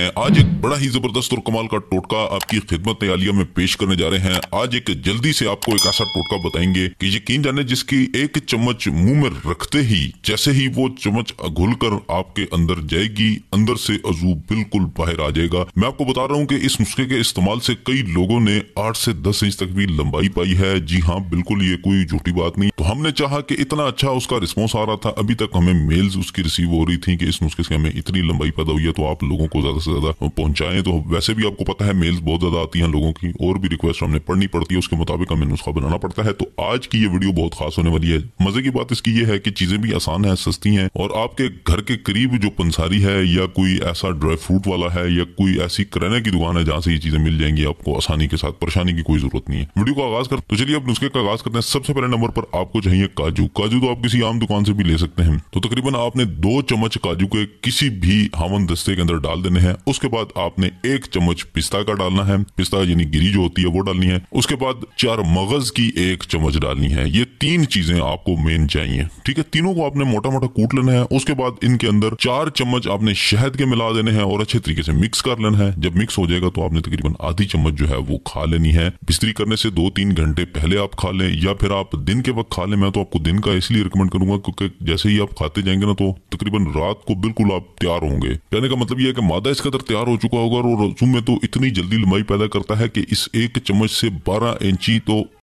हैं आज एक बड़ा ही जबरदस्त और कमाल का टोटका आपकी खिदमत आलिया में पेश करने जा रहे हैं आज एक जल्दी से आपको एक ऐसा टोटका बताएंगे कि यकीन जाने जिसकी एक चम्मच मुंह में रखते ही जैसे ही वो चम्मच घुल कर आपके अंदर जाएगी अंदर से अजू बिल्कुल बाहर आ जाएगा मैं आपको बता रहा हूँ की इस नुस्खे के इस्तेमाल से कई लोगों ने आठ से दस इंच तक भी लंबाई पाई है जी हाँ बिल्कुल ये कोई झूठी बात नहीं हमने चाहा कि इतना अच्छा उसका रिस्पॉन्स आ रहा था अभी तक हमें मेल्स उसकी रिसीव हो रही थी कि इस नुस्खे से हमें इतनी लंबाई पैदा हुई है तो आप लोगों को ज्यादा से ज्यादा पहुंचाएं तो वैसे भी आपको पता है मेल्स बहुत ज्यादा आती हैं लोगों की और भी रिक्वेस्ट हमने पढ़नी पड़ती है उसके मुताबिक हमें नुस्खा बनाना पड़ता है तो आज की ये वीडियो बहुत खास होने वाली है मजे की बात इसकी ये है कि चीजें भी आसान है सस्ती हैं और आपके घर के करीब जो पंसारी है या कोई ऐसा ड्राई फ्रूट वाला है या कोई ऐसी किराने की दुकान है जहां से ये चीजें मिल जाएंगी आपको आसानी के साथ परेशानी की कोई जरूरत नहीं है वीडियो को आगाज कर तो चलिए अब नुस्खे का आगाज करते हैं सबसे पहले नंबर पर आपको आपको चाहिए काजू काजू तो आप किसी आम दुकान से भी ले सकते हैं तो तकरीबन आपने दो चम्मच काजू के किसी भी हवन दस्ते के अंदर डाल देने हैं उसके बाद आपने एक चम्मच पिस्ता का डालना है पिस्ता यानी गिरी जो होती है वो डालनी है उसके बाद चार मगज की एक चम्मच डालनी है ये तीन चीजें आपको मेन चाहिए ठीक है तीनों को आपने मोटा मोटा कूट लेना है उसके बाद इनके अंदर चार चम्मच आपने शहद के मिला देने हैं और अच्छे तरीके से मिक्स कर लेना है जब मिक्स हो जाएगा तो आपने तकरीबन आधी चम्मच जो है वो खा लेनी है बिस्तरी करने से दो तीन घंटे पहले आप खा लें या फिर आप दिन के वक्त खा खाने मैं तो आपको दिन का इसलिए रिकमेंड करूंगा क्योंकि जैसे ही आप खाते जाएंगे ना तो तकरीबन रात को बिल्कुल आप तैयार होंगे कहने का मतलब यह है कि मादा इस कदर तैयार हो चुका होगा और रसूम में तो इतनी जल्दी लंबाई पैदा करता है कि इस एक चम्मच से बारह इंची तो